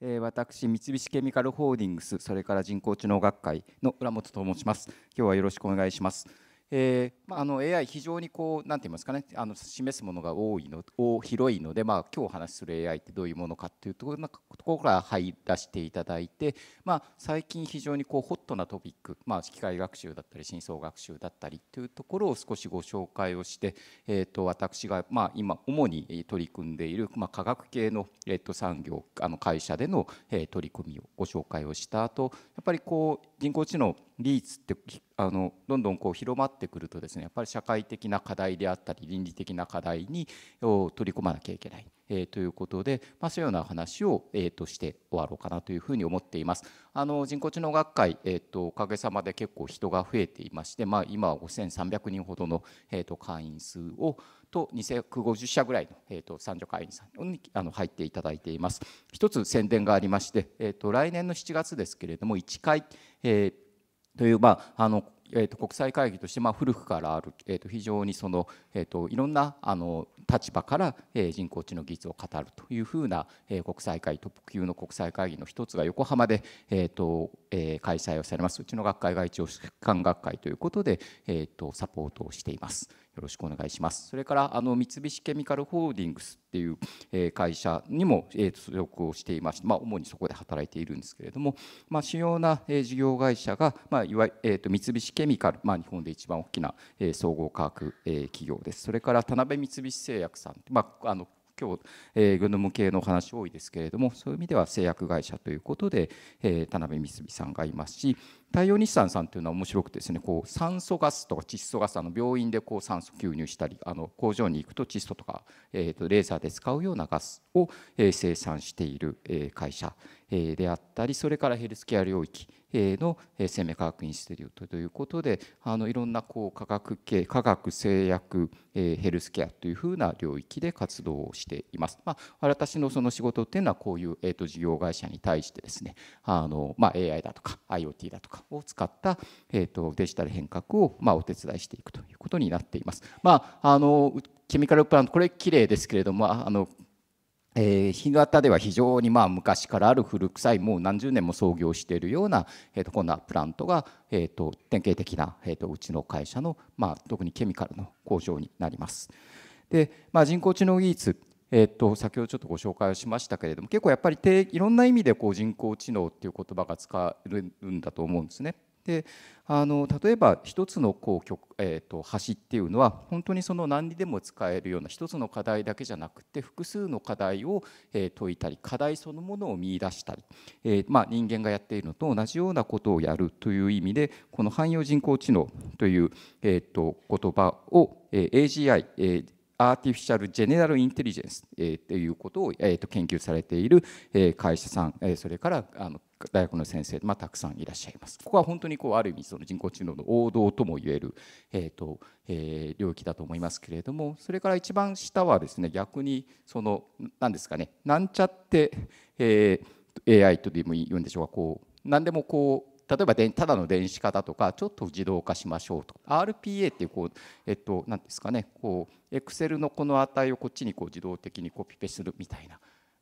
えー、私、三菱ケミカルホールディングス、それから人工知能学会の浦本と申します。今日はよろしくお願いします。えーまあ、あの AI 非常にこう何て言いますかねあの示すものが多いの広いので、まあ、今日お話しする AI ってどういうものかっていうところなんかところから入らせていただいて、まあ、最近非常にこうホットなトピック、まあ、機械学習だったり深層学習だったりというところを少しご紹介をして、えー、と私が、まあ、今主に取り組んでいる、まあ、科学系の、えー、と産業あの会社での、えー、取り組みをご紹介をした後やっぱりこう人工知能リーツってあのどんどんこう広まってくるとですねやっぱり社会的な課題であったり倫理的な課題に取り込まなきゃいけない、えー、ということで、まあ、そういうような話を、えー、として終わろうかなというふうに思っています。あの人工知能学会、えーと、おかげさまで結構人が増えていまして、まあ、今は5300人ほどの、えー、と会員数をと250社ぐらいの、えーと、参三女会員さんにあの入っていただいています。一つ宣伝がありまして、えーと、と来年の7月ですけれども1回、えーという、まあ、あのえーと、国際会議として、まあ、古くからある、えーと、非常にその、えーと、いろんなあの立場から、えー、人工知能技術を語るというふうな、えー、国際会議トップ級の国際会議の一つが横浜で、えーとえー、開催をされますうちの学会が一応疾患学会ということで、えー、とサポートをしています。よろしくお願いします。それからあの三菱ケミカルホールディングスっていう、えー、会社にも、えー、所属をしていまして、まあ、主にそこで働いているんですけれども、まあ、主要な、えー、事業会社が、まあいわえーと三菱ケミカル、まあ、日本で一番大きな、え総合化学、え企業です。それから田辺三菱製薬さん、まあ、あの今日、えー、グノム系の話多いですけれどもそういう意味では製薬会社ということで、えー、田辺三菱さんがいますし太陽日産さんというのは面白くてですねこう酸素ガスとか窒素ガスあの病院でこう酸素吸入したりあの工場に行くと窒素とか、えー、とレーザーで使うようなガスを、え生産している、え会社、えであったりそれからヘルスケア領域の生命科学インステリテュートということであのいろんなこう科学系科学製薬、えヘルスケアというふうな領域で活動をしています。まあ、私のその仕事っていうのはこういう、えー、と事業会社に対してですねあの、まあ、AI だとか IoT だとかを使った、えーと、デジタル変革を、まあ、お手伝いしていくということになっています。まあ、あのケミカルプラントこれ綺麗ですけれどもあのえー、日型では非常にまあ昔からある古臭いもう何十年も創業しているような、えー、とこんなプラントが、えー、と典型的な、えー、とうちの会社の、まあ、特にケミカルの工場になります。でまあ、人工知能技術えっと先ほどちょっとご紹介をしましたけれども結構やっぱりいろんな意味でこう人工知能っていう言葉が使えるんだと思うんですね。であの例えば一つのこう、えーと、橋っていうのは本当にその何にでも使えるような一つの課題だけじゃなくて複数の課題を、えー、解いたり課題そのものを見いだしたり、えー、まあ、人間がやっているのと同じようなことをやるという意味でこの汎用人工知能という、えーと、言葉を、えー、AGI、えアーティフィシャル・ジェネラル・インテリジェンス、えー、ということを、えと研究されている、え会社さん、えそれからあの大学の先生、まあ、たくさんいらっしゃいます。ここは本当にこうある意味その人工知能の王道ともいえる、えーとえー、領域だと思いますけれどもそれから一番下はですね逆にその何ですかねなんちゃって、えー、AI とでもいうんでしょうかこう何でもこう例えばただの電子化だとかちょっと自動化しましょうと RPA っていうこうえっと何ですかねこう Excel のこの値をこっちにこう自動的にコピペするみたいな。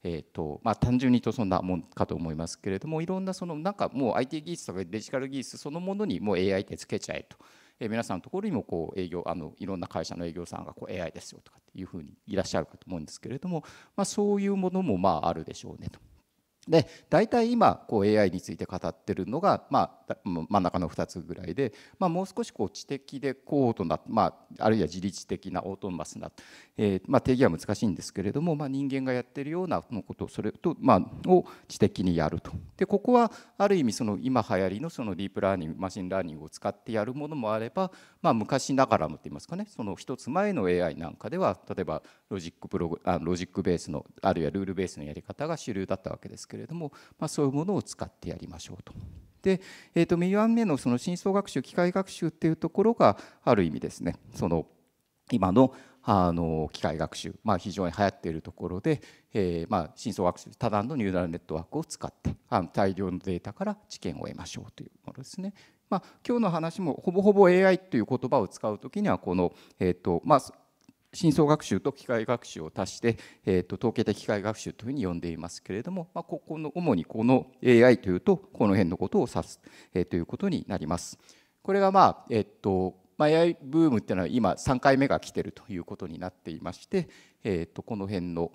えーとまあ、単純に言うとそんなもんかと思いますけれどもいろんなそのなんかもう IT 技術とかデジタル技術そのものにもう AI ってつけちゃえと、えー、皆さんのところにもこう営業あのいろんな会社の営業さんがこう AI ですよとかっていうふうにいらっしゃるかと思うんですけれども、まあ、そういうものもまああるでしょうねと。で大体今こう AI について語ってるのが、まあ、真ん中の2つぐらいで、まあ、もう少しこう知的で高度な、まあ、あるいは自律的なオートマスな、えーまあ、定義は難しいんですけれども、まあ、人間がやってるようなのことそれと、まあ、を知的にやると。でここはある意味その今流行りのそのディープラーニングマシンラーニングを使ってやるものもあれば、まあ、昔ながらのといいますかねその一つ前の AI なんかでは例えばロジックプログあロジックベースのあるいはルールベースのやり方が主流だったわけですけどけれども、まあ、そういうものを使ってやりましょうと。で、えーと、2番目のその深層学習機械学習っていうところがある意味ですねその今のあの機械学習、まあ、非常に流行っているところで、えー、まあ深層学習多段のニューラルネットワークを使ってあの大量のデータから知見を得ましょうというものですね。まあ、今日の話もほぼほぼ AI という言葉を使う時にはこの、えーとまあ、深層学習と機械学習を足して、えーと、統計的機械学習というふうに呼んでいますけれども、まあ、ここの主にこの AI というとこの辺のことを指す、えー、ということになります。これがまあ、えっ、ー、とまあ、AI ブームっていうのは今3回目が来てるということになっていまして、えー、とこの辺の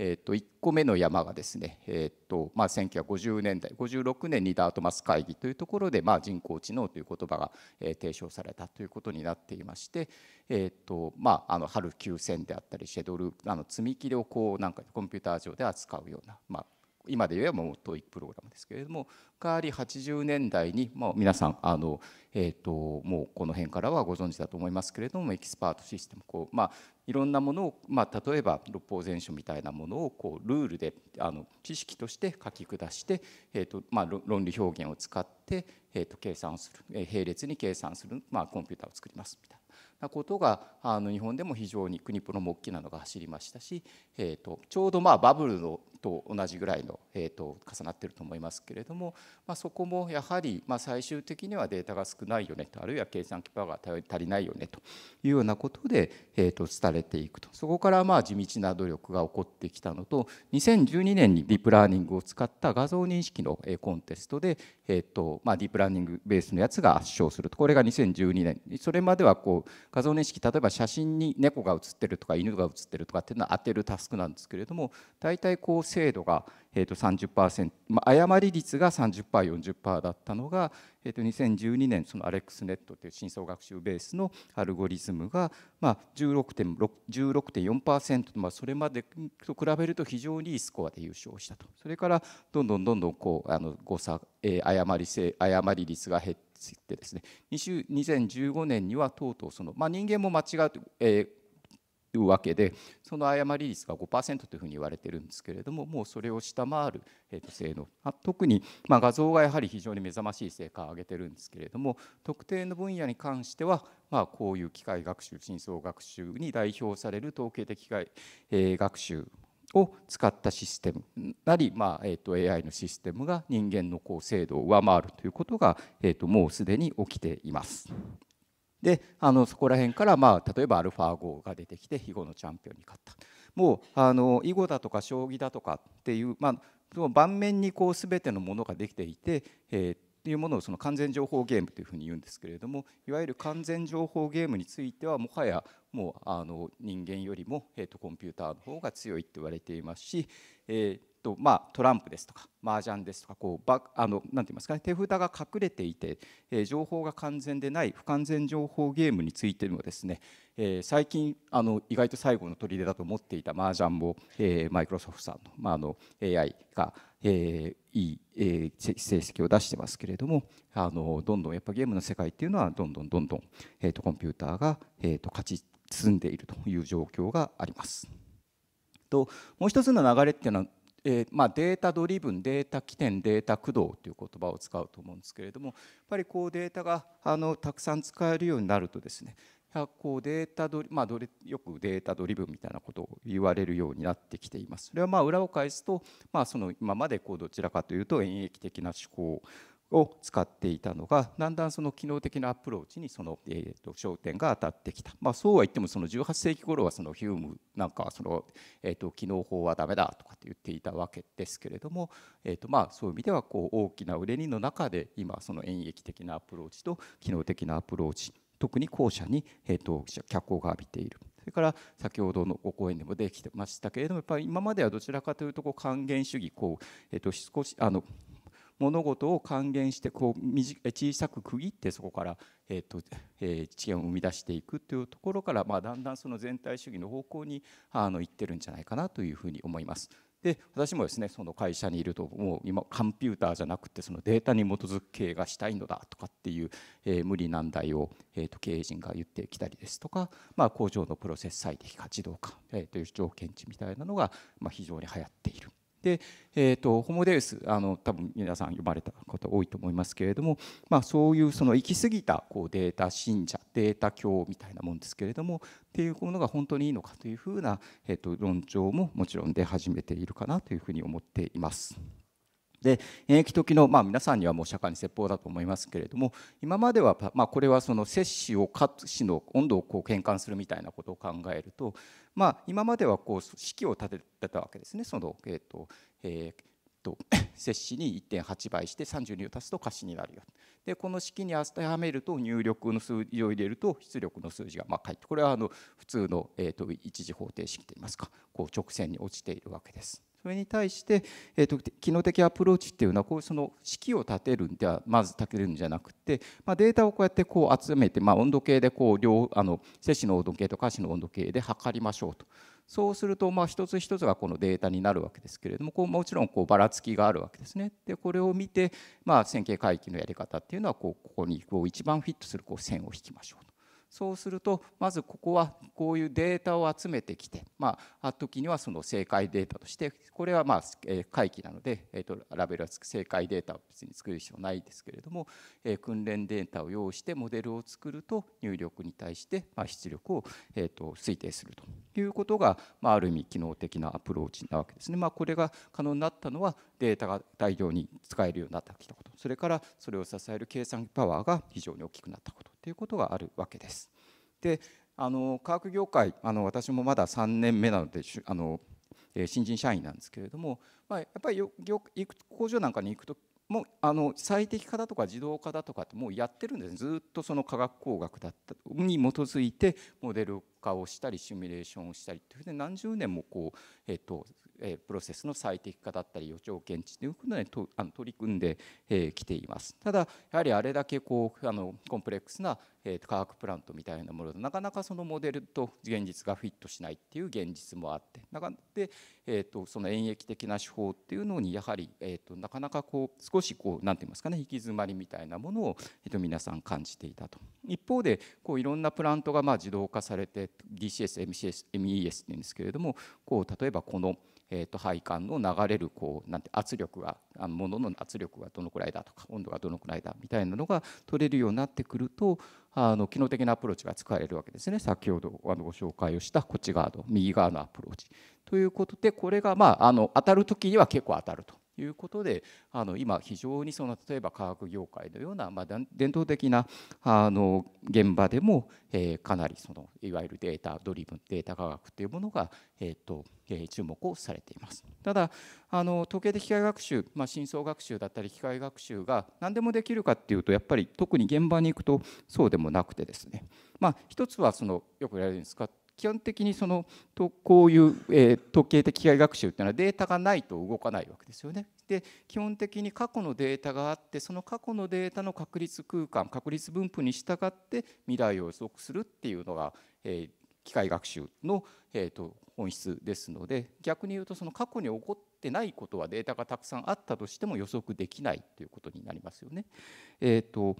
えー、と1個目の山がですね、えーとまあ、1950年代56年にダートマス会議というところで、まあ、人工知能という言葉が、えー、提唱されたということになっていまして、えーとまあ、あの春休戦であったりシェドルあの積み切れをこうなんかコンピューター上で扱うような、まあ、今で言えばもうトイックプログラムですけれども代わり80年代に、まあ、皆さんあの、えーともうこの辺からはご存知だと思いますけれどもエキスパートシステムこう、まあ、いろんなものを、まあ、例えば六法全書みたいなものをこうルールであの知識として書き下して、えーとまあ、論理表現を使って、えー、と計算する、えー、並列に計算する、まあ、コンピューターを作りますみたいな。なことがあの日本でも非常に国プロも大きなのが走りましたし、えーと、ちょうどまあバブルのと同じぐらいの、えーと、重なっていると思いますけれども、まあ、そこもやはり、まあ、最終的にはデータが少ないよねとあるいは計算機パワーが足りないよねというようなことで、えーと、伝えていくとそこからまあ地道な努力が起こってきたのと2012年にディープラーニングを使った画像認識のコンテストで、えーとまあ、ディープラーニングベースのやつが圧勝するとこれが2012年それまではこ画像認識例えば写真に猫が写ってるとか犬が写ってるとかっていうのは当てるタスクなんですけれども大体こう精度が、えー、と30%、まあ、誤り率が 30%40% だったのが、えー、と2012年そのアレックスネットという深層学習ベースのアルゴリズムが、まあ1 6 4と、まあ、それまでと比べると非常にいいスコアで優勝したとそれからどんどんどんどんこうあの誤差、えー、誤り性誤り率が減ってついてですね2015年にはとうとうその、まあ、人間も間違う、えー、わけでその誤り率が5%というふうに言われてるんですけれどももうそれを下回る、えー、と性能特に、まあ、画像がやはり非常に目覚ましい成果を上げてるんですけれども特定の分野に関しては、まあ、こういう機械学習深層学習に代表される統計的機械、えー、学習を使ったシステムなり、まあえー、と AI のシステムが人間のこう精度を上回るということが、えー、ともうすでに起きています。であのそこら辺から、まあ、例えばアルファ号が出てきて囲碁のチャンピオンに勝ったもうあの囲碁だとか将棋だとかっていう、まあ、その盤面にこう全てのものができていて、えー、っていうものをその完全情報ゲームというふうに言うんですけれどもいわゆる完全情報ゲームについてはもはやもうあの人間よりも、えとコンピューターの方が強いって言われていますし、えー、とまあ、トランプですとか麻雀ですとかこうばあのなんて言いますかね手札が隠れていて、えー、情報が完全でない不完全情報ゲームについてもですね、えー、最近あの意外と最後の砦だと思っていた麻雀も、えー、マイクロソフトさんの,、まあ、あの AI が、えー、いい、えー、成績を出してますけれどもあのどんどんやっぱゲームの世界っていうのはどんどんどんどん、えーと、コンピューターが、えーと勝ち進んでいるという状況があります。ともう一つの流れっていうのはえー、まあ、データドリブンデータ起点データ駆動という言葉を使うと思うんですけれどもやっぱりこうデータがあのたくさん使えるようになるとですねこうデータドリ、まあ、よくデータドリブンみたいなことを言われるようになってきています。それはまあ裏を返すと、まあ、その今までこうどちらかというと演疫的な思考を使っていたのがだんだんその機能的なアプローチにその、えー、と焦点が当たってきた、まあ、そうは言ってもその18世紀頃はそのヒュームなんかはその、えー、と機能法はダメだとかって言っていたわけですけれども、えー、とまあそういう意味ではこう大きな売れの中で今その演疫的なアプローチと機能的なアプローチ特に後者に、えー、と脚光が浴びている。それから先ほどのご講演でもできてましたけれどもやっぱり今まではどちらかというとこう還元主義こう、えー、と少しあの物事を還元してこう小さく区切ってそこから、えーとえー、知見を生み出していくというところから、まあ、だんだんその全体主義の方向にあの行ってるんじゃないかなというふうに思います。で私もですねその会社にいるともう今コンピューターじゃなくてそのデータに基づく経営がしたいのだとかっていう、えー、無理難題を、えーと、と経営陣が言ってきたりですとか、まあ、工場のプロセス最適化自動化、えー、という条件値みたいなのが、まあ、非常に流行っているで、えーと、ホモデウスあの多分皆さん読まれた方多いと思いますけれども、まあ、そういうその行き過ぎたこうデータ信者データ教みたいなもんですけれどもっていうものが本当にいいのかというふうな、えーと、と論調ももちろん出始めているかなというふうに思っています。で現役時の、まあ、皆さんにはもう社会に説法だと思いますけれども今までは、まあ、これはその摂氏を価値の温度をこう変換するみたいなことを考えると、まあ、今まではこう式を立ててたわけですねその、えーとえーと、摂氏に1.8倍して32を足すと貸しになるよでこの式に当てはめると入力の数字を入れると出力の数字がまあ返ってこれはあの普通の、えーと、と一次方程式といいますかこう直線に落ちているわけです。それに対して、えーと、機能的アプローチっていうのはこういうその式を立てるんではまず立てるんじゃなくて、まあ、データをこうやってこう集めて、まあ、温度計でこう両あの摂氏の温度計と下肢の温度計で測りましょうと。そうするとまあ一つ一つがこのデータになるわけですけれどもこうもちろんこうばらつきがあるわけですね。でこれを見てまあ線形回帰のやり方っていうのはこうここにこう一番フィットするこう線を引きましょうそうするとまずここはこういうデータを集めてきてまあ時にはその正解データとしてこれはまあ回帰なのでえとラベルは正解データを別に作る必要ないですけれどもえ訓練データを用意してモデルを作ると入力に対してま出力をえと推定するということがまある意味機能的なアプローチなわけですね。まあ、これが可能になったのはデータが大量に使えるようになったことそれからそれを支える計算パワーが非常に大きくなったことということがあるわけです。であの科学業界あの私もまだ3年目なのであの新人社員なんですけれども、まあ、やっぱり工場なんかに行くともうあの最適化だとか自動化だとかってもうやってるんですずっとその科学工学だったに基づいてモデル化をしたりシミュレーションをしたりというふうで何十年もこう、えーとえー、プロセスの最適化だったり予兆検知ということでとあの取り組んでき、え来ていますただやはりあれだけこうあのコンプレックスな、えー、化学プラントみたいなものでなかなかそのモデルと現実がフィットしないっていう現実もあってなかで、えーと、その演疫的な手法っていうのにやはり、えーと、なかなかこう少しこうなんて言いますかね行き詰まりみたいなものを、えーと皆さん感じていたと一方でこういろんなプラントがまあ自動化されてー、DCS、MCS、MES っていうんですけれどもこう例えばこの、えー、と配管の流れるこうなんて圧力が物の圧力がどのくらいだとか温度がどのくらいだみたいなのが取れるようになってくるとあの機能的なアプローチが使われるわけですね先ほどあのご紹介をしたこっち側の右側のアプローチ。ということでこれがまああの当たる時には結構当たるということであの今非常にその例えば科学業界のような、まあ、伝統的なあの現場でも、えー、かなりそのいわゆるデータドリブンデータ科学というものが、えーとえー、注目をされています。ただあの統計的機械学習、まあ、深層学習だったり機械学習が何でもできるかっていうとやっぱり特に現場に行くとそうでもなくてですね、まあ、一つはそのよく言われるんです基本的にそのとこういう、えー、時計的機械学習っていうのはデータがないと動かないわけですよね。で基本的に過去のデータがあってその過去のデータの確率空間確率分布に従って未来を予測するっていうのが、えー、機械学習の、えーと、本質ですので逆に言うとその過去に起こってないことはデータがたくさんあったとしても予測できないっていうことになりますよね。えーと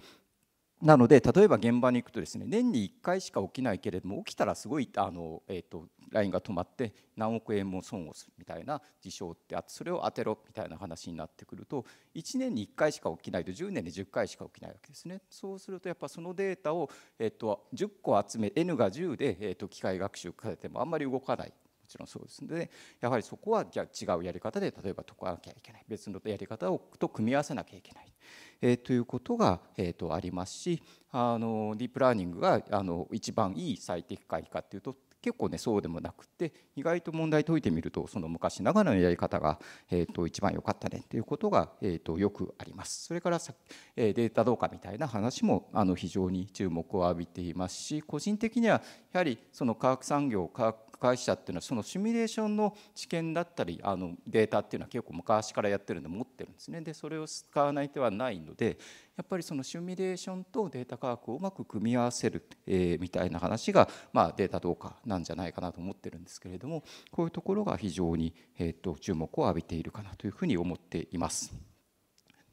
なので例えば現場に行くとですね年に1回しか起きないけれども起きたらすごいあの、えーと、ラインが止まって何億円も損をするみたいな事象ってあってそれを当てろみたいな話になってくると1年に1回しか起きないと10年に10回しか起きないわけですね。そうするとやっぱそのデータを、えーと、10個集め N が10で、えーと、機械学習かけてもあんまり動かない。もちろんそうですので、やはりそこはじゃ違うやり方で例えば解かなきゃいけない別のやり方をと組み合わせなきゃいけないえー、ということが、えー、とありますしあのディープラーニングがあの一番いい最適解かというと結構ねそうでもなくて意外と問題解いてみるとその昔ながらのやり方が、えーと、一番良かったねっていうことが、えーと、とよくあります。それからさ、えー、データどうかみたいな話もあの非常に注目を浴びていますし個人的にはやはりその科学産業科学会社っていうのはそのシミュレーションの知見だったりあのデータっていうのは結構昔からやってるんで持ってるんですねでそれを使わない手はないのでやっぱりそのシミュレーションとデータ科学をうまく組み合わせる、えー、みたいな話が、まあ、データ同化なんじゃないかなと思ってるんですけれどもこういうところが非常に、えーと、注目を浴びているかなというふうに思っています。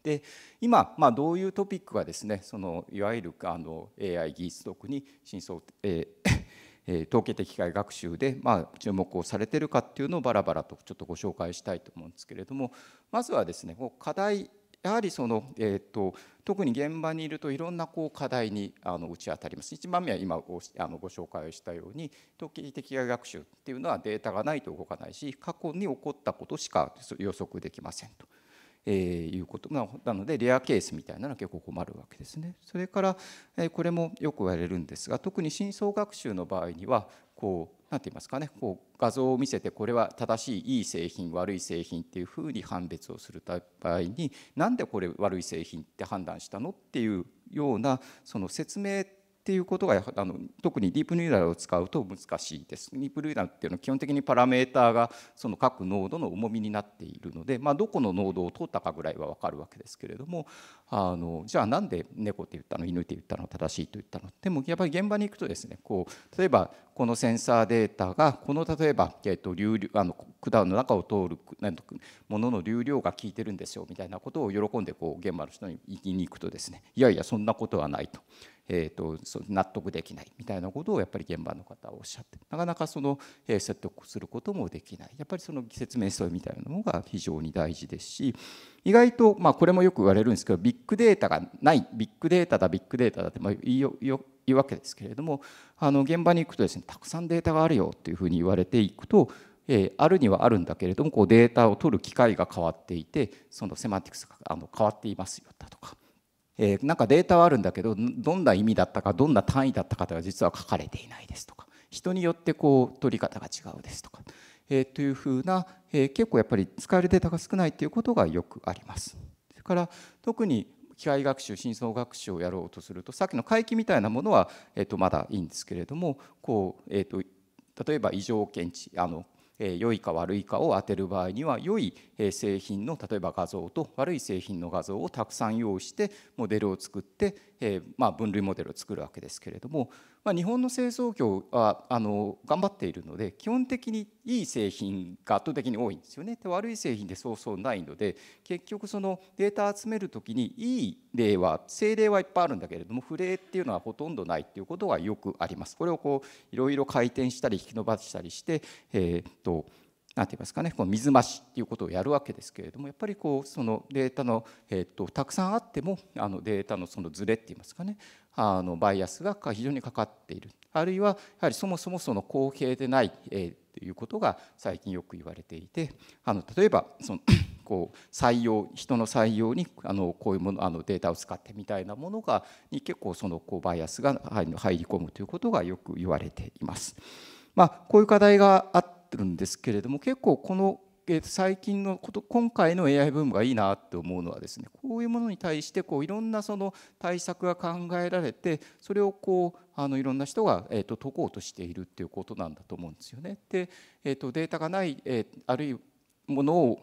で今、まあ、どういうトピックがですねそのいわゆるあの AI 技術特に真相、えー 統計的機械学習で、まあ、注目をされてるかっていうのをバラバラとちょっとご紹介したいと思うんですけれどもまずはですね課題やはりその、えーと、特に現場にいるといろんなこう課題にあの打ち当たります。1番目は今ごあのご紹介をしたように統計的外学習っていうのはデータがないと動かないし過去に起こったことしか予測できませんと。えー、いうことなのでレアケースみたいなのは結構困るわけですね。それから、えー、これもよく言われるんですが特に深層学習の場合にはこう何て言いますかねこう画像を見せてこれは正しいいい製品悪い製品っていうふうに判別をする場合になんでこれ悪い製品って判断したのっていうようなその説明っていうことがあの特にディープニューラルを使うと難しいです。ディープニューラルっていうのは基本的にパラメーターがその各濃度の重みになっているので、まあ、どこの濃度を通ったかぐらいは分かるわけですけれどもあのじゃあなんで猫って言ったの犬って言ったの正しいと言ったのでもやっぱり現場に行くとですねこう例えばこのセンサーデータがこの例えば、えー、と流あの管の中を通るものの流量が効いてるんですよみたいなことを喜んでこう現場の人に行きに行くとですねいやいやそんなことはないと。えーと、納得できないみたいなことをやっぱり現場の方はおっしゃってなかなかその、えー、説得することもできないやっぱりその説明書みたいなのが非常に大事ですし意外と、まあ、これもよく言われるんですけどビッグデータがないビッグデータだビッグデータだって、まあ、言うわけですけれどもあの現場に行くとですねたくさんデータがあるよっていうふうに言われていくとえー、あるにはあるんだけれどもこうデータを取る機会が変わっていてそのセマンティクスがあの変わっていますよだとかえー、なんかデータはあるんだけどどんな意味だったかどんな単位だったかとは実は書かれていないですとか人によってこう取り方が違うですとか、えー、というふうな、えー、結構やっぱり使えるデータが少ないということがよくあります。それから特に機械学習深層学習をやろうとするとさっきの回帰みたいなものは、えっとまだいいんですけれどもこう、えっと例えば異常検知あの良いか悪いかを当てる場合には良い製品の例えば画像と悪い製品の画像をたくさん用意してモデルを作ってえー、まあ、分類モデルを作るわけですけれども、まあ、日本の製造業はあの頑張っているので基本的にいい製品が圧倒的に多いんですよねで悪い製品でそうそうないので結局そのデータ集める時にいい例は精霊はいっぱいあるんだけれども不例っていうのはほとんどないっていうことがよくあります。これをこういろいろ回転したり引き伸ばしたりして、えー、っと何て言いますかねこの水増しっていうことをやるわけですけれどもやっぱりこうそのデータの、えーと、たくさんあってもあのデータのそのズレって言いますかねあのバイアスが非常にかかっているあるいはやはりそもそもその公平でない、えー、ということが最近よく言われていてあの例えばその こう採用人の採用にあのこういうものあのデータを使ってみたいなものがに結構そのこうバイアスが入り込むということがよく言われています。まあ、こういう課題があっるんですけれども結構この最近のこと今回の AI ブームがいいなって思うのはですねこういうものに対してこういろんなその対策が考えられてそれをこうあのいろんな人が、えー、と解こうとしているっていうことなんだと思うんですよね。で、えー、とデータがない、えー、あるいはものを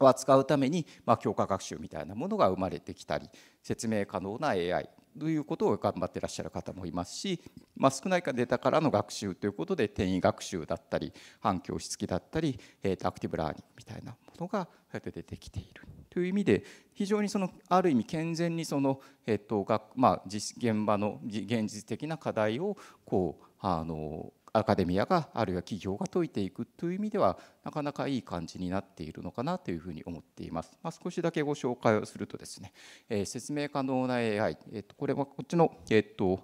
を扱うために、まあ、強化学習みたいなものが生まれてきたり説明可能な AI いうことを頑張ってらっしゃる方もいますし、まあ、少ないデータからの学習ということで転移学習だったり反教師付きだったり、えー、とアクティブラーニングみたいなものが出てきているという意味で非常にそのある意味健全にその、えーとまあ、現場の現実的な課題をこうあのアカデミアがあるいは企業が解いていくという意味ではなかなかいい感じになっているのかなというふうに思っています。まあ、少しだけご紹介をするとですね、えー、説明可能な AI、えー、とこれはこっちの、えー、っと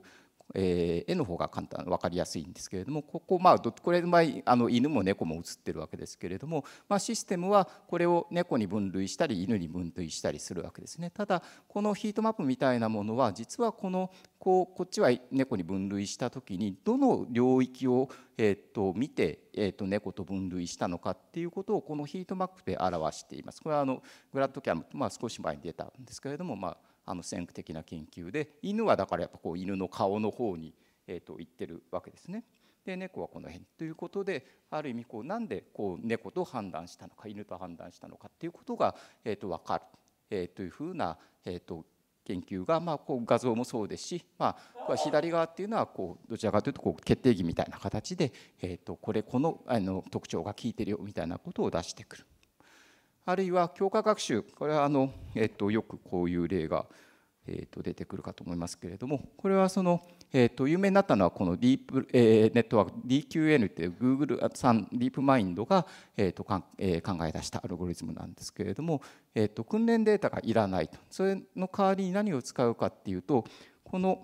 え絵の方が簡単分かりやすいんですけれどもここまあこれ前、あの犬も猫も写ってるわけですけれども、まあ、システムはこれを猫に分類したり犬に分類したりするわけですねただこのヒートマップみたいなものは実はこのこうこっちは猫に分類した時にどの領域を、えー、と見て、えー、と猫と分類したのかっていうことをこのヒートマップで表しています。これはあのグラッドキャム、まあ、少し前に出たんですけれども、まああの先駆的な研究で犬はだからやっぱこう犬の顔の方に、えー、と行ってるわけですね。で猫はこの辺ということである意味こうなんでこう猫と判断したのか犬と判断したのかっていうことが、えー、と分かる、えー、というふうな、えー、と研究が、まあ、こう画像もそうですし、まあ、左側っていうのはこうどちらかというとこう決定義みたいな形で、えー、とこれこのあの特徴が効いてるよみたいなことを出してくる。あるいは強化学習これはあの、えっと、よくこういう例が、えっと、出てくるかと思いますけれどもこれはその、えっと、有名になったのはこのディープ、えー、ネットワーク DQN っていう Google さんディープマインドが、えっとかんえー、考え出したアルゴリズムなんですけれども、えっと、訓練データがいらないとそれの代わりに何を使うかっていうとこの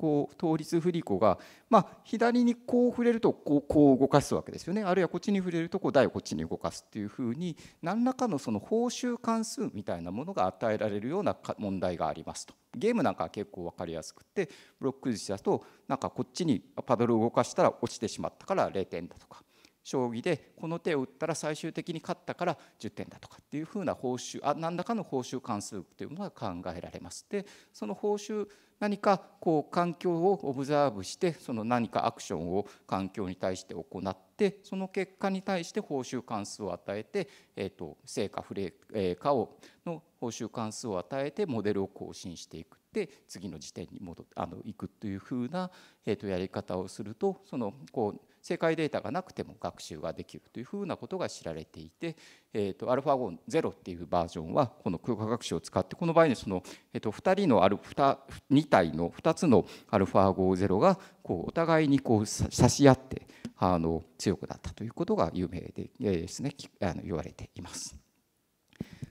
こう倒立振り子が、まあ、左にこう触れるとこうこう動かすわけですよねあるいはこっちに触れるとこう台をこっちに動かすっていうふうに何らかのその報酬関数みたいなものが与えられるような問題がありますと。ゲームなんかは結構分かりやすくてブロック寿司だとなんかこっちにパドルを動かしたら落ちてしまったから0点だとか将棋でこの手を打ったら最終的に勝ったから10点だとかっていうふうな報酬あ何らかの報酬関数というものが考えられます。でその報酬何かこう環境をオブザーブしてその何かアクションを環境に対して行ってその結果に対して報酬関数を与えて、えー、と成果不例、えをの報酬関数を与えてモデルを更新していくって次の時点に戻あのいくというふうな、えー、とやり方をするとそのこう世界データがなくても学習ができるというふうなことが知られていて、えーと、ァ α50 っていうバージョンはこの空間学習を使ってこの場合にその、えーと、2人の 2, 2体の2つの α50 がこうお互いにこう差し合ってあの強くなったということが有名でですねあの言われています。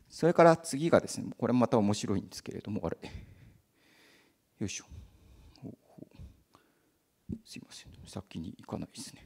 それから次がですねこれまた面白いんですけれどもあれよいしょ。すいません先に行かないですね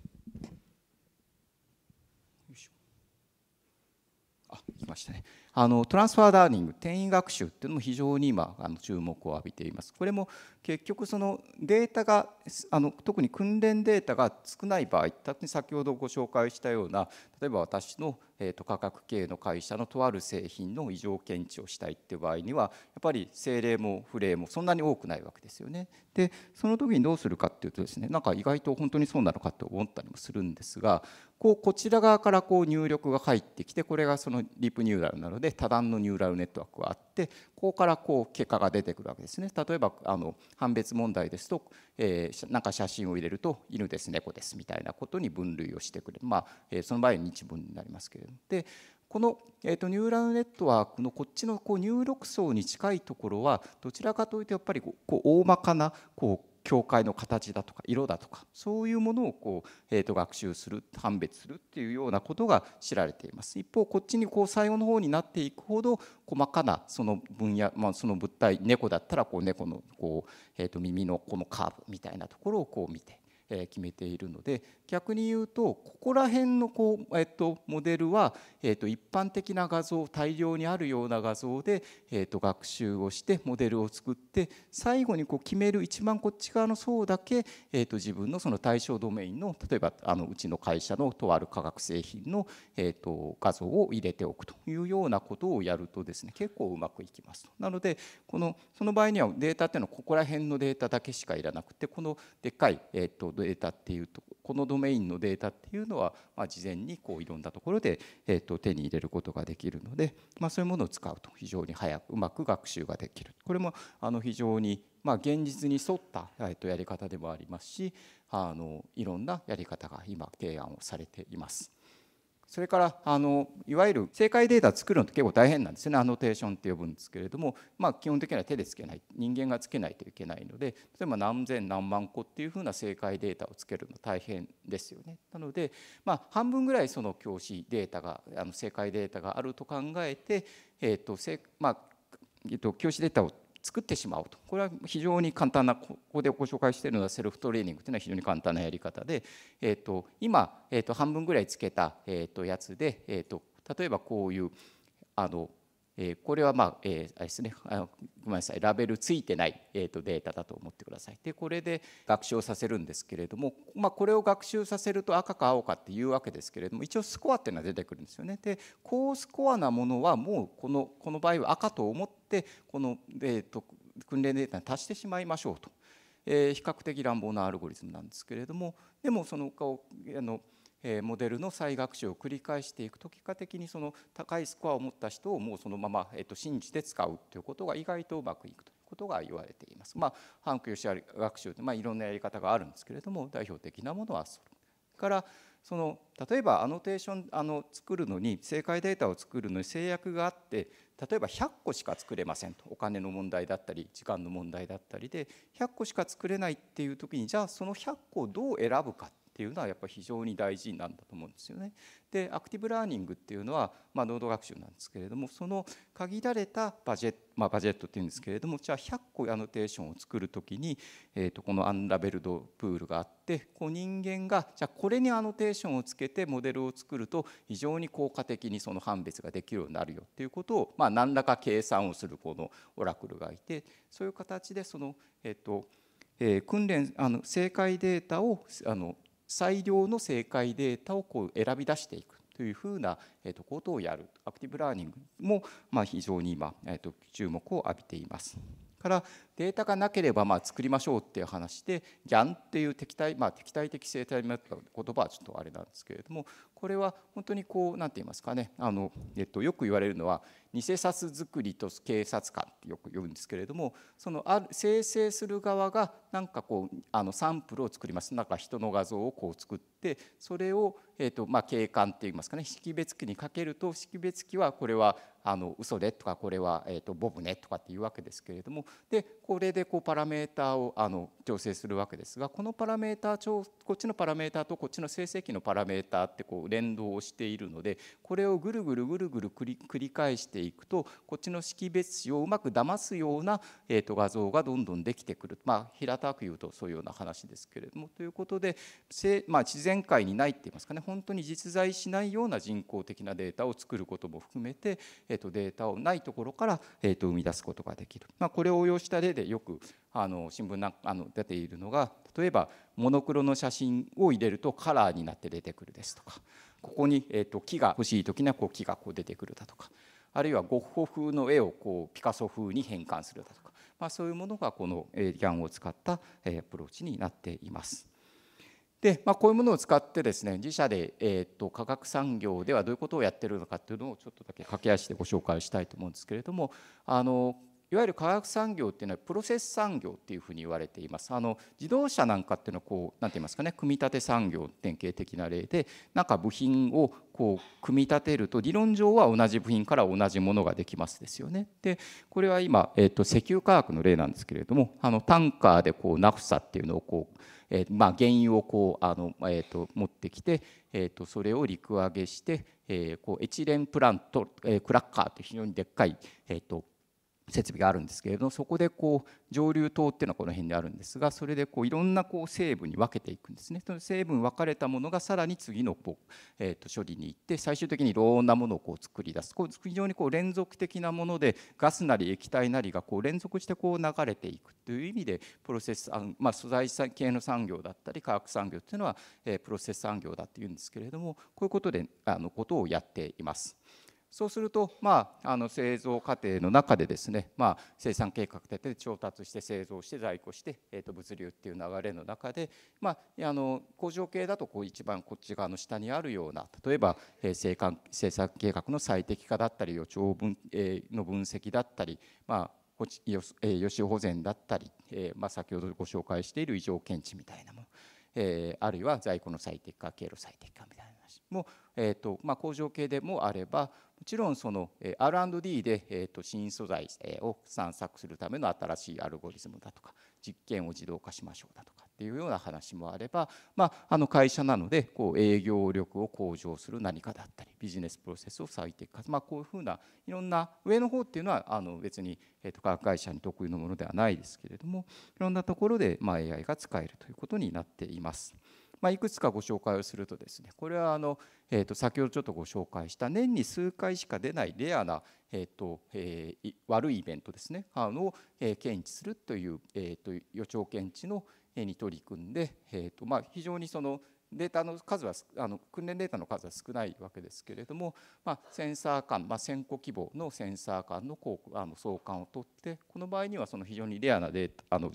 あ来ましたねあのトランスファーダーニング転移学習っていうのも非常に今あの注目を浴びていますこれも結局そのデータがあの特に訓練データが少ない場合先ほどご紹介したような例えば私の、えー、と価格系の会社のとある製品の異常検知をしたいっていう場合にはやっぱり政令も不例もそんなに多くないわけですよね。でその時にどうするかっていうとですねなんか意外と本当にそうなのかと思ったりもするんですがこうこちら側からこう入力が入ってきてこれがそのリプニューラルなので多段のニューラルネットワークがあってここからこう結果が出てくるわけですね。例えばあの判別問題ですと、えー、なんか写真を入れると犬です猫ですみたいなことに分類をしてくれる、まあえその場合日文になりますけれどもでこの、えーと、ニューラルネットワークのこっちのこう入力層に近いところはどちらかというとやっぱりこう大まかなこう教会の形だとか色だとかそういうものをこう、えー、と学習する判別するっていうようなことが知られています一方こっちにこう最後の方になっていくほど細かなその分野、まあ、その物体猫だったらこう猫のこう、えー、と耳のこのカーブみたいなところをこう見てえ決めているので逆に言うとここら辺のこう、えっと、モデルは、えっと、一般的な画像大量にあるような画像で、えっと、学習をしてモデルを作って最後にこう決める一番こっち側の層だけ、えっと、自分のその対象ドメインの例えばあのうちの会社のとある化学製品の、えっと、画像を入れておくというようなことをやるとですね結構うまくいきます。なのでこのその場合にはデータっていうのはここら辺のデータだけしかいらなくてこのでっかい、えっと、データっていうとこのドメインのデータっていうのは、まあ、事前にこういろんなところで、えー、と手に入れることができるので、まあ、そういうものを使うと非常に早くうまく学習ができるこれもあの非常に、まあ、現実に沿った、えー、とやり方でもありますしあのいろんなやり方が今提案をされています。それからあのいわゆる正解データ作るのって結構大変なんですねアノテーションって呼ぶんですけれども、まあ、基本的には手でつけない人間がつけないといけないので例えば何千何万個っていうふうな正解データをつけるの大変ですよね。なので、まあ、半分ぐらいその教師データがあの正解データがあると考えて、えーとまあえー、と教師データを作ってしまうとこれは非常に簡単なここでご紹介しているのはセルフトレーニングというのは非常に簡単なやり方で、えーと、今、えーと、半分ぐらいつけた、えーと、とやつで、えー、と例えばこういうあのえこれはまあ、えー、あれですねあのごめんなさいラベルついてない、えー、とデータだと思ってくださいでこれで学習をさせるんですけれども、まあ、これを学習させると赤か青かっていうわけですけれども一応スコアっていうのは出てくるんですよねで高スコアなものはもうこのこの場合は赤と思ってこの、えーと、と訓練データに足してしまいましょうと、えー、比較的乱暴なアルゴリズムなんですけれどもでもそのあのモデルの再学習を繰り返していくと結果的にその高いスコアを持った人をもうそのまま、えっと、信じて使うということが意外とうまくいくということが言われています。まあ、ク・ヨ吉原学習って、まあ、いろんなやり方があるんですけれども代表的なものはそれからその例えばアノテーションあの作るのに正解データを作るのに制約があって例えば100個しか作れませんとお金の問題だったり時間の問題だったりで100個しか作れないっていう時にじゃあその100個をどう選ぶかっていうのはやっぱり非常に大事なんだと思うんですよね。でアクティブラーニングっていうのは、まあ、能動学習なんですけれどもその限られたバジェット、まあ、バジェットっていうんですけれどもじゃあ100個アノテーションを作る時に、えー、とこのアンラベルドプールがあってこう人間がじゃあこれにアノテーションをつけてモデルを作ると非常に効果的にその判別ができるようになるよっていうことを、まあ、何らか計算をするこのオラクルがいてそういう形でその、えっ、ー、とえー、訓練あの正解データをあの最良の正解データをこう選び出していくというふうな、えとことをやるアクティブラーニングも、まあ、非常に今、えと注目を浴びています。からデータがなければまあ作りましょうっていう話で GAN っていう敵対、まあ、敵対的生態になった言葉はちょっとあれなんですけれどもこれは本当にこう何て言いますかねあの、えっと、よく言われるのは偽札作りと警察官ってよく言うんですけれどもそのある生成する側がなんかこうあのサンプルを作りますなんか人の画像をこう作ってそれを、えっとまあ、警官って言いますかね識別機にかけると識別機はこれはあの嘘でとかこれは、えー、とボブねとかっていうわけですけれどもでこれでこうパラメーターをあの調整するわけですがこのパラメータこっちのパラメータとこっちの生成器のパラメータってこう連動しているのでこれをぐるぐるぐるぐる繰り返していくとこっちの識別子をうまく騙すような、えー、と画像がどんどんできてくる、まあ、平たく言うとそういうような話ですけれどもということで、まあ、自然界にないって言いますかね本当に実在しないような人工的なデータを作ることも含めて、えー、とデータをないところから、えー、と生み出すことができる。まあ、これを応用した例でよくあの新聞なあの出ているのが例えばモノクロの写真を入れるとカラーになって出てくるですとかここに、えーと、木が欲しい時にはこう木がこう出てくるだとかあるいはゴッホ風の絵をこうピカソ風に変換するだとか、まあ、そういうものがこのギャンを使ったアプローチになっています。でまあ、こういうものを使ってですね自社で、えーと、科学産業ではどういうことをやってるのかっていうのをちょっとだけ駆け足でご紹介したいと思うんですけれどもあのいわゆる化学産業っていうのはプロセス産業っていうふうに言われていますあの自動車なんかっていうのはこうなんて言いますかね組み立て産業典型的な例でなんか部品をこう組み立てると理論上は同じ部品から同じものができますですよね。でこれは今、えっと石油化学の例なんですけれどもあのタンカーでこうナフサっていうのをこう、えー、まあ、原油をこうあの、えー、と持ってきて、えー、とそれを陸揚げして、えー、こうエチレンプラント、えー、クラッカーって非常にでっかい、えー、と設備があるんですけれどそこでこう上流塔っていうのはこの辺にあるんですがそれでこういろんなこう成分に分けていくんですねその成分分かれたものがさらに次のこう、えー、と処理に行って最終的にいろんなものをこう作り出すこう非常にこう連続的なものでガスなり液体なりがこう連続してこう流れていくという意味でプロセスあ、まあ、素材系の産業だったり化学産業っていうのは、えー、プロセス産業だっていうんですけれどもこういうことであのことをやっています。そうすると、まあ、あの製造過程の中でですね、まあ、生産計画立てて調達して製造して在庫して、えー、と物流っていう流れの中で、まあ、あの工場系だとこう一番こっち側の下にあるような例えば、えー、生産生産計画の最適化だったり予兆分、えー、の分析だったり、まあ、予習保全だったり、えーまあ、先ほどご紹介している異常検知みたいなもの、えー、あるいは在庫の最適化経路最適化みたいな話も、えーとまあ、工場系でもあればもちろんその R&D で、えと新素材を散策するための新しいアルゴリズムだとか実験を自動化しましょうだとかっていうような話もあれば、まあ、あの会社なのでこう営業力を向上する何かだったりビジネスプロセスを最適化まあ、こういうふうないろんな上の方っていうのはあの別に、えと科学会社に得意のものではないですけれどもいろんなところで、ま AI が使えるということになっています。まあ、いくつかご紹介をするとですねこれはあの、えー、と先ほどちょっとご紹介した年に数回しか出ないレアな、えーとえー、悪いイベントですねあの、えー、検知するという、えー、と予兆検知のに取り組んで、えーとまあ、非常にそのデータの数はあの訓練データの数は少ないわけですけれども、まあ、センサー間、まあ、1000個規模のセンサー間のこうあの相関を取ってこの場合にはその非常にレアなデータあの、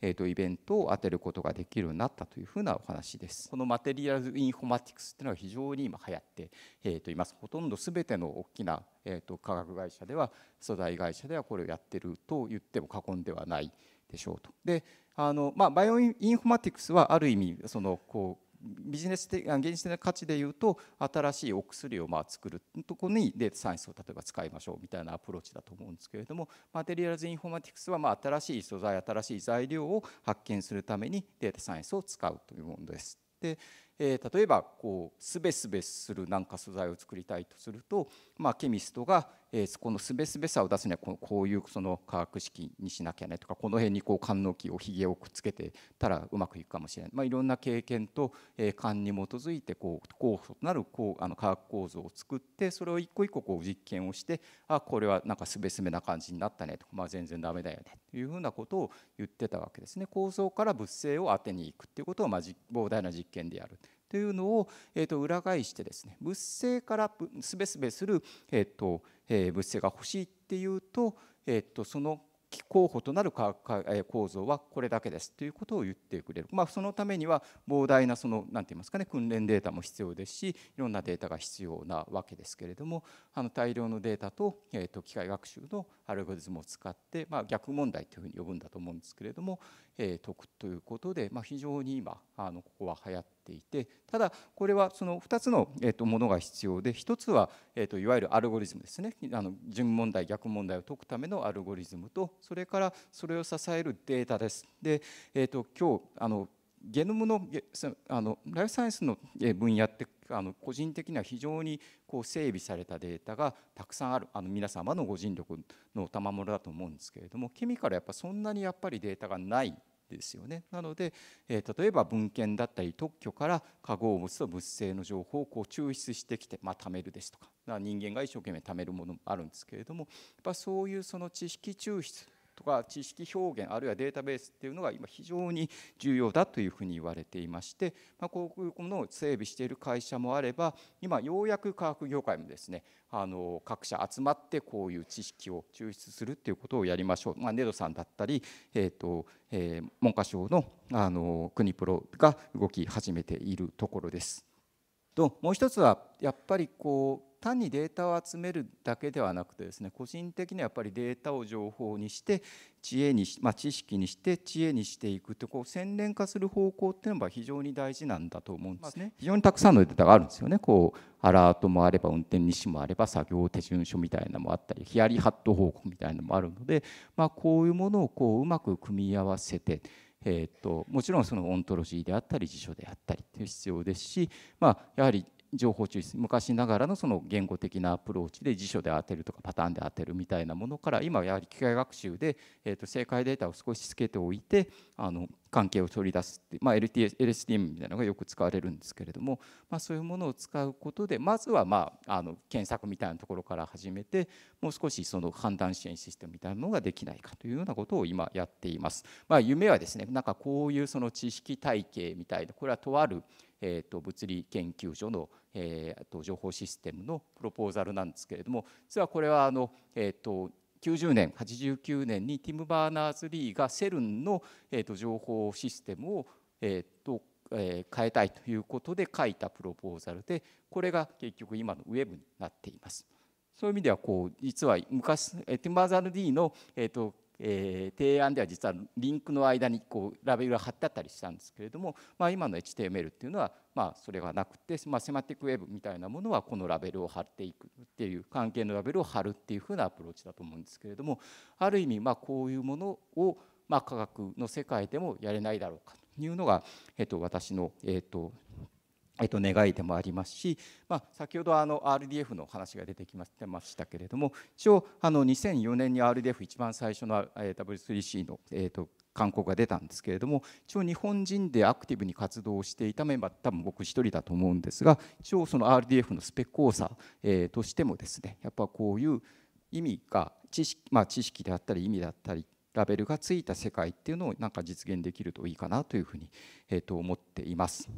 えーと、イベントを当てることができるようになったというふうなお話です。このマテリアルインフォマティクスっていうのは非常に今流行って、えー、といます。ほとんど全ての大きな、えーと、と科学会社では素材会社ではこれをやってると言っても過言ではないでしょうと。であのまあ、バイオインフォマティクスはある意味そのこうビジネス的現実的な価値でいうと新しいお薬をまあ作るところにデータサイエンスを例えば使いましょうみたいなアプローチだと思うんですけれどもマテリアルズ・インフォマティクスはまあ新しい素材新しい材料を発見するためにデータサイエンスを使うというものです。でえー、例えばこうスベスベするなんか素材を作りたいとすると、まあ、ケミストが、えー、このスベスベさを出すにはこのこういうその化学式にしなきゃねとかこの辺にこう官能器をひげをくっつけてたらうまくいくかもしれない、まあ、いろんな経験と、えー、に基づいてこう候補となるこうあの化学構造を作ってそれを一個一個こう実験をしてあこれはなんかスベスベな感じになったねとか、まあ、全然ダメだよねというふうなことを言ってたわけですね構造から物性を当てにいくっていうことをまあ膨大な実験でやる。というのを、えー、と裏返してですね物性からすべすべする、えーとえー、物性が欲しいっていうと,、えー、とその候補となる化学構造はこれだけですということを言ってくれる、まあ、そのためには膨大なその何て言いますかね訓練データも必要ですしいろんなデータが必要なわけですけれどもあの大量のデータと,、えー、と機械学習のアルゴリズムを使って、まあ、逆問題というふうに呼ぶんだと思うんですけれども、え解くということで、まあ、非常に今あのここは流行っていてただこれはその2つの、えとものが必要で1つは、えといわゆるアルゴリズムですねあの順問題逆問題を解くためのアルゴリズムとそれからそれを支えるデータです。で、えー、と今日あのゲノムのあのライフサイエンスの分野ってあの個人的には非常にこう整備されたデータがたくさんあるあの皆様のご尽力の賜物だと思うんですけれどもケミカルはやっぱそんなにやっぱりデータがないですよねなので、えー、例えば文献だったり特許から化合物と物性の情報をこう抽出してきて、まあ、貯めるですとか人間が一生懸命貯めるものもあるんですけれどもやっぱそういうその知識抽出とか知識表現あるいはデータベースっていうのが今非常に重要だというふうに言われていまして、まあ、こういうものを整備している会社もあれば今ようやく科学業界もですねあの各社集まってこういう知識を抽出するっていうことをやりましょう、まあ、ネドさんだったり、えとえ文科省のあの国プロが動き始めているところです。ともう一つはやっぱりこう単にデータを集めるだけではなくてですね個人的にはやっぱりデータを情報にして知恵にまあ、知識にして知恵にしていくとこう洗練化する方向っていうのが非常に大事なんだと思うんですね、まあ、非常にたくさんのデータがあるんですよねこうアラートもあれば運転日誌もあれば作業手順書みたいなのもあったりヒヤリハット報告みたいなのもあるので、まあ、こういうものをこううまく組み合わせてえー、っともちろんそのオントロジーであったり辞書であったりという必要ですし、まあ、やはり情報抽出昔ながらのその言語的なアプローチで辞書で当てるとかパターンで当てるみたいなものから今やはり機械学習で、えー、と正解データを少しつけておいてあの関係を取り出すって、まあ、LTS LSTM みたいなのがよく使われるんですけれども、まあ、そういうものを使うことでまずは、まあ、あの検索みたいなところから始めてもう少しその判断支援システムみたいなのができないかというようなことを今やっています。まあ、夢はですねなんかこういうその知識体系みたいなこれはとあるえーと、物理研究所の、えー、と情報システムのプロポーザルなんですけれども実はこれはあの、えーと、90年89年にティム・バーナーズ・リーがセルンの、えーと、と情報システムを、えーとえー、変えたいということで書いたプロポーザルでこれが結局今のウェブになっています。そういう意味ではこう実は昔ティム・バーナーズ・リーの、えー、とえー、提案では実はリンクの間にこうラベルが貼ってあったりしたんですけれども、まあ、今の HTML っていうのは、まあ、それがなくて、まあ、セマティックウェブみたいなものはこのラベルを貼っていくっていう関係のラベルを貼るっていうふうなアプローチだと思うんですけれどもある意味まあこういうものをまあ科学の世界でもやれないだろうかというのが、えっと、私の、えっと、えっと、願いでもありますし、まあ、先ほどあの RDF の話が出てきましたけれども一応あの2004年に RDF 一番最初の W3C の、えっと、勧告が出たんですけれども一応日本人でアクティブに活動していたメンバー多分僕一人だと思うんですが一応その RDF のスペック多さ、えー、としてもですねやっぱこういう意味が知識,、まあ、知識であったり意味だったりラベルがついた世界っていうのをなんか実現できるといいかなというふうに、えー、と思っています。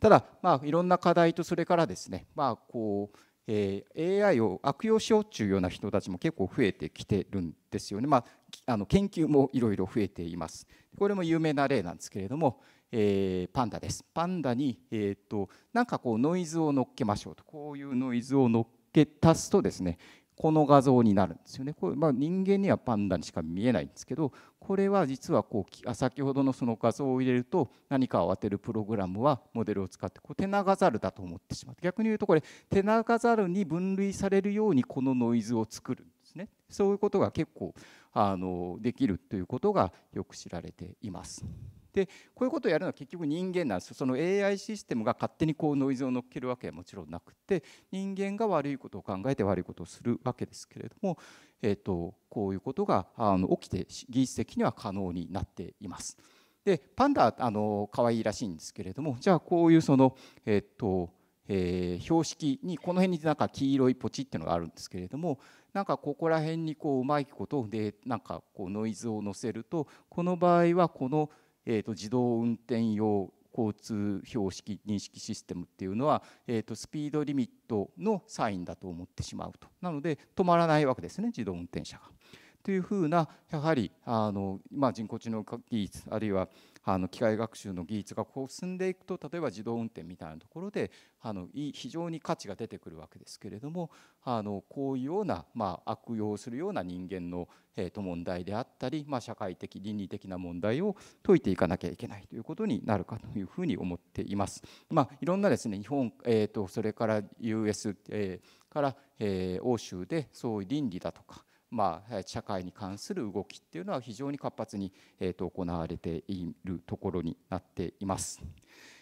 ただ、まあ、いろんな課題とそれからですね、まあこうえー、AI を悪用しようっていうような人たちも結構増えてきてるんですよね、まあ、あの研究もいろいろ増えていますこれも有名な例なんですけれども、えー、パンダですパンダに、えーと、となんかこうノイズを乗っけましょうとこういうノイズを乗っけ足すとですね、この画像になるんですよね。これまあ、人間にはパンダにしか見えないんですけどこれは実はこう先ほどのその画像を入れると何かを当てるプログラムはモデルを使ってこうテナガザルだと思ってしまって逆に言うとこれテナガザルに分類されるようにこのノイズを作るんですね。そういうことが結構あのできるということがよく知られています。でこういうことをやるのは結局人間なんですその AI システムが勝手にこうノイズを乗っけるわけはもちろんなくて人間が悪いことを考えて悪いことをするわけですけれども、えーと、こういうことがあの起きて技術的には可能になっています。でパンダあの可愛いらしいんですけれどもじゃあこういうそのえっ、ー、とえー、標識にこの辺になんか黄色いポチっていうのがあるんですけれどもなんかここら辺にこううまいことでなんかこうノイズを乗せるとこの場合はこのえーと、自動運転用交通標識認識システムっていうのは、えーと、とスピードリミットのサインだと思ってしまうとなので止まらないわけですね自動運転車が。というふうなやはりあの、まあ、人工知能技術あるいはあの機械学習の技術がこう進んでいくと例えば自動運転みたいなところであの非常に価値が出てくるわけですけれどもあのこういうような、まあ、悪用するような人間の、えー、と問題であったり、まあ、社会的倫理的な問題を解いていかなきゃいけないということになるかというふうに思っています。まあ、いろんなですね日本、えー、とそれから US、えー、から、えー、欧州でそういう倫理だとかまあ、社会に関する動きっていうのは非常に活発に、えー、と行われているところになっています。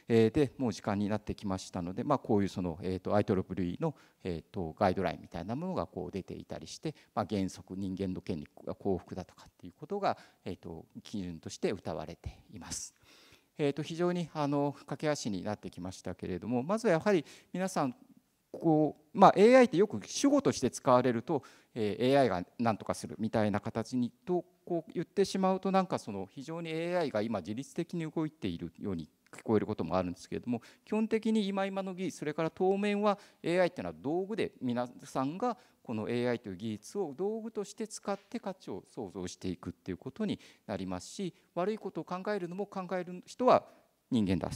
えー、でもう時間になってきましたので、まあ、こういうその、えー、と IEEE の、えー、とガイドラインみたいなものがこう出ていたりして、まあ、原則人間の権利が幸福だとかっていうことが、えー、と基準として謳われています。えー、と非常にあの駆け足になってきましたけれどもまずはやはり皆さんこう、まあ、AI ってよく主語として使われると、え AI が何とかするみたいな形にとこう言ってしまうとなんかその非常に AI が今自律的に動いているように聞こえることもあるんですけれども基本的に今今の技術それから当面は AI っていうのは道具で皆さんがこの AI という技術を道具として使って価値を創造していくっていうことになりますし悪いことを考えるのも考える人は人間だ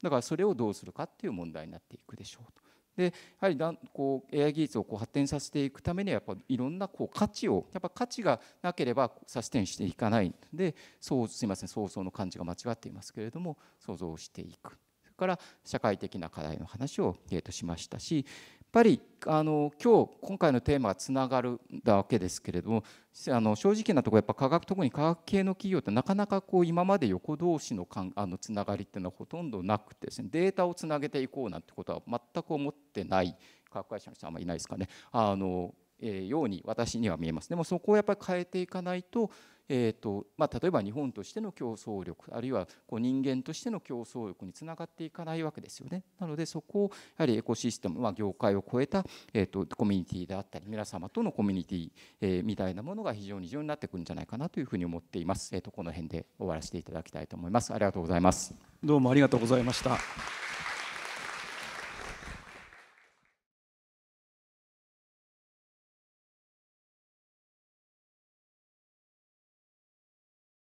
だからそれをどうするかっていう問題になっていくでしょうと。でやはりだこう AI 技術をこう発展させていくためにはやっぱいろんなこう価値をやっぱ価値がなければサステンしていかないのでそうすいません想像の感じが間違っていますけれども想像していくそれから社会的な課題の話を、えー、としましたし、ぱりあの今日今回のテーマがつながるだわけですけれどもあの正直なところやっぱ科学特に科学系の企業ってなかなかこう今まで横同士のかんあのつながりっていうのはほとんどなくてですねデータをつなげていこうなんてことは全く思ってない科学会社の人はあんまりいないですかねあの、えー、ように私には見えます。でもそこをやっぱり変えていかないとえーとまあ、例えば日本としての競争力あるいはこう人間としての競争力につながっていかないわけですよね。なのでそこをやはりエコシステム、まあ、業界を超えた、えーと、コミュニティであったり皆様とのコミュニティ、えー、みたいなものが非常に重要になってくるんじゃないかなというふうに思っています。えーとこの辺で終わらせていただきたいと思います。ありがとうございます。どうもありがとうございました。